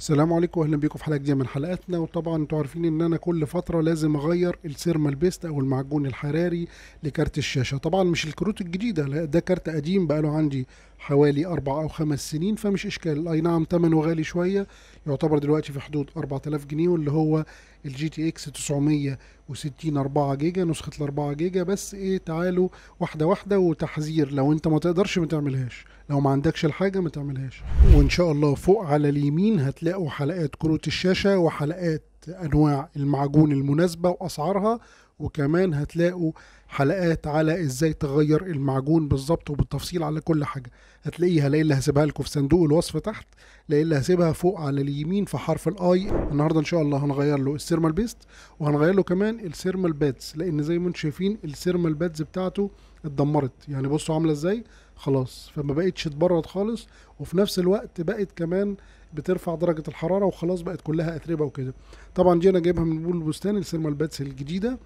السلام عليكم واهلا بيكم في حلقه جديده من حلقاتنا وطبعا انتوا عارفين ان انا كل فتره لازم اغير السيرما البيست او المعجون الحراري لكارت الشاشه طبعا مش الكروت الجديده لا ده كارت قديم بقاله عندي حوالي اربع او خمس سنين فمش اشكال اي نعم ثمنه غالي شويه يعتبر دلوقتي في حدود 4000 جنيه واللي هو الجي تي اكس 900 و60 4 جيجا نسخة ال 4 جيجا بس إيه تعالوا واحدة واحدة وتحذير لو أنت ما تقدرش ما تعملهاش لو ما عندكش الحاجة ما تعملهاش وإن شاء الله فوق على اليمين هتلاقوا حلقات كروت الشاشة وحلقات أنواع المعجون المناسبة وأسعارها وكمان هتلاقوا حلقات على ازاي تغير المعجون بالظبط وبالتفصيل على كل حاجه هتلاقيها لا اللي هسيبها لكم في صندوق الوصف تحت لا اللي هسيبها فوق على اليمين في حرف الاي النهارده ان شاء الله هنغير له السيرمال بيست وهنغير له كمان السيرمال بادز لان زي ما انتم شايفين السيرمال بادز بتاعته اتدمرت يعني بصوا عامله ازاي خلاص فما بقتش تبرد خالص وفي نفس الوقت بقت كمان بترفع درجه الحراره وخلاص بقت كلها اتربه وكده طبعا دي أنا جايبها من بول البستان السيرمال بادس الجديده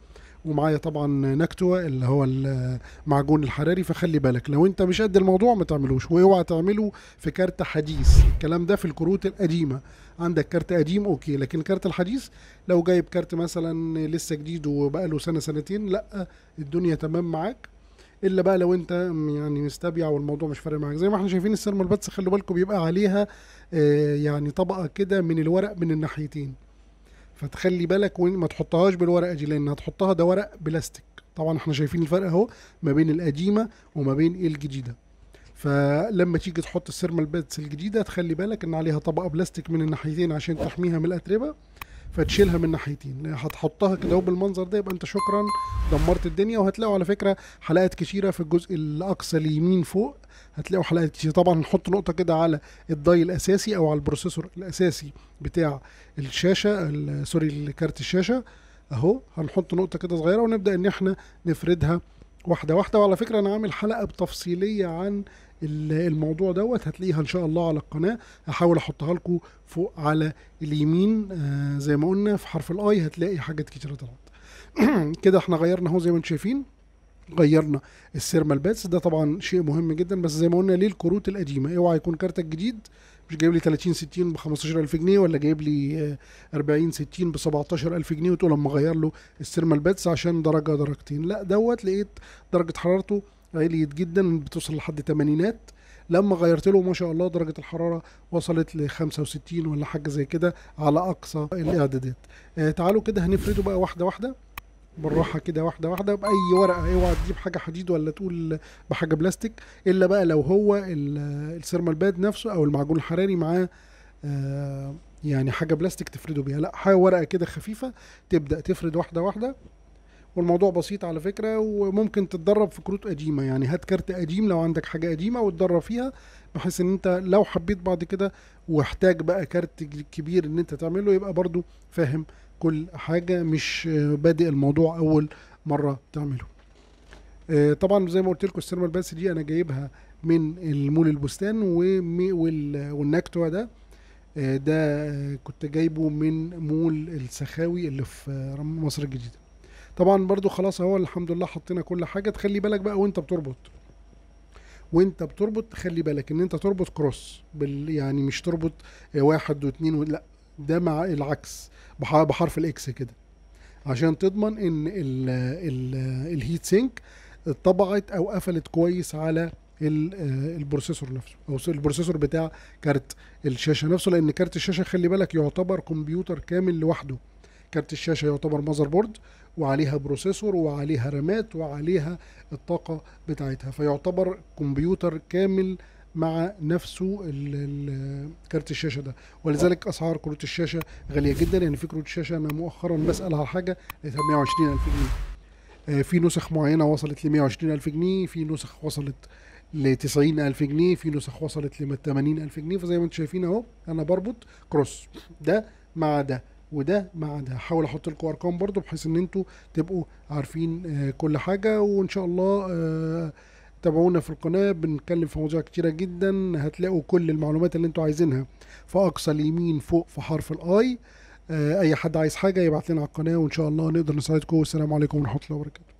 ومعايا طبعا نكتوة اللي هو المعجون الحراري فخلي بالك لو انت مش قد الموضوع ما تعملوش واوعى تعمله في كارت حديث الكلام ده في الكروت القديمه عندك كارت قديم اوكي لكن الكارت الحديث لو جايب كارت مثلا لسه جديد وبقى له سنه سنتين لا الدنيا تمام معاك الا بقى لو انت يعني مستبيع والموضوع مش فارق معاك زي ما احنا شايفين السيرمال باتس خلوا بالكم بيبقى عليها آه يعني طبقه كده من الورق من الناحيتين فتخلي بالك وما تحطهاش بالورقه دي لان هتحطها ده ورق بلاستيك طبعا احنا شايفين الفرق اهو ما بين القديمه وما بين إيه الجديده فلما تيجي تحط السيرمال بادس الجديده تخلي بالك ان عليها طبقه بلاستيك من الناحيتين عشان تحميها من الاتربه فتشيلها من ناحيتين هتحطها كده بالمنظر ده يبقى انت شكرا دمرت الدنيا وهتلاقوا على فكره حلقات كتيره في الجزء الاقصى اليمين فوق هتلاقوا حلقات كتير طبعا هنحط نقطه كده على الضي الاساسي او على البروسيسور الاساسي بتاع الشاشه سوري كارت الشاشه اهو هنحط نقطه كده صغيره ونبدا ان احنا نفردها واحده واحده وعلى فكره انا عامل حلقه بتفصيليه عن الموضوع دوت هتلاقيها ان شاء الله على القناه هحاول احطها لكم فوق على اليمين آه، زي ما قلنا في حرف الاي هتلاقي حاجات كتيره طلعت كده احنا غيرنا اهو زي ما انتم شايفين غيرنا السيرمال باتس ده طبعا شيء مهم جدا بس زي ما قلنا ليه الكروت القديمه اوعى يكون كارتك جديد مش جايب لي 30 60 ب 15000 جنيه ولا جايب لي 40 آه، 60 ب 17000 جنيه وتقول اما اغير له السيرمال باتس عشان درجه درجتين لا دوت لقيت درجه حرارته عالية جدا بتوصل لحد الثمانينات لما غيرت له ما شاء الله درجه الحراره وصلت ل 65 ولا حاجه زي كده على اقصى الاعدادات آه تعالوا كده هنفرده بقى واحده واحده بالراحه كده واحده واحده باي ورقه اوعى تجيب حاجه حديد ولا تقول بحاجه بلاستيك الا بقى لو هو السيرمال باد نفسه او المعجون الحراري معاه آه يعني حاجه بلاستيك تفرده بيها لا حاجه ورقه كده خفيفه تبدا تفرد واحده واحده والموضوع بسيط على فكره وممكن تتدرب في كروت قديمه يعني هات كارت قديم لو عندك حاجه قديمه وتدرب فيها بحيث ان انت لو حبيت بعد كده واحتاج بقى كارت كبير ان انت تعمله يبقى برضو فاهم كل حاجه مش بادئ الموضوع اول مره تعمله آه، طبعا زي ما قلت لكم السينما الباس دي انا جايبها من المول البستان والنكتوى ده آه، ده كنت جايبه من مول السخاوي اللي في مصر الجديده طبعا برضو خلاص اهو الحمد لله حطينا كل حاجه تخلي بالك بقى وانت بتربط وانت بتربط خلي بالك ان انت تربط كروس بال يعني مش تربط واحد واثنين و... لا ده مع العكس بحرف الاكس كده عشان تضمن ان الـ الـ الهيت سينك اتطبعت او قفلت كويس على البروسيسور نفسه او البروسيسور بتاع كارت الشاشه نفسه لان كارت الشاشه خلي بالك يعتبر كمبيوتر كامل لوحده كارت الشاشه يعتبر ماذر بورد وعليها بروسيسور وعليها رامات وعليها الطاقة بتاعتها فيعتبر كمبيوتر كامل مع نفسه كارت الشاشه ده ولذلك اسعار كروت الشاشه غاليه جدا يعني في كروت الشاشه انا مؤخرا بسال على حاجه لقيتها ب 120000 جنيه آه، في نسخ معينه وصلت ل 120000 جنيه في نسخ وصلت ل 90000 جنيه في نسخ وصلت ل 80000 جنيه فزي ما انتم شايفين اهو انا بربط كروس ده مع ده وده مع ده هحاول احط لكم ارقام برضو بحيث ان انتوا تبقوا عارفين آه، كل حاجه وان شاء الله آه، تابعونا في القناه بنتكلم في مواضيع كتيره جدا هتلاقوا كل المعلومات اللي انتوا عايزينها في اقصى اليمين فوق في حرف الاي آه، اي حد عايز حاجه يبعت لنا على القناه وان شاء الله نقدر نساعدكم والسلام عليكم ورحمه الله وبركاته